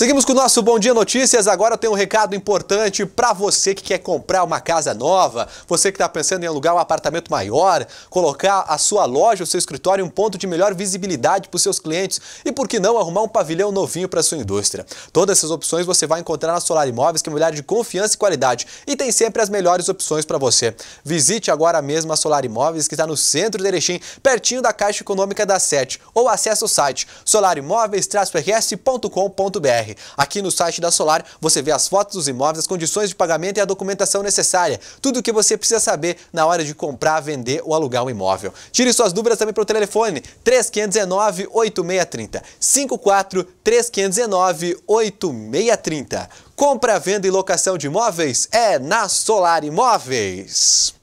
Seguimos com o nosso Bom Dia Notícias. Agora eu tenho um recado importante para você que quer comprar uma casa nova, você que está pensando em alugar um apartamento maior, colocar a sua loja, o seu escritório em um ponto de melhor visibilidade para os seus clientes e, por que não, arrumar um pavilhão novinho para a sua indústria. Todas essas opções você vai encontrar na Solar Imóveis, que é uma mulher de confiança e qualidade e tem sempre as melhores opções para você. Visite agora mesmo a Solar Imóveis, que está no centro de Erechim, pertinho da Caixa Econômica da Sete, ou acesse o site solarimóveis-rs.com.br. Aqui no site da Solar você vê as fotos dos imóveis, as condições de pagamento e a documentação necessária. Tudo o que você precisa saber na hora de comprar, vender ou alugar um imóvel. Tire suas dúvidas também pelo telefone 3519 8630 54 3519 8630. Compra, venda e locação de imóveis é na Solar Imóveis.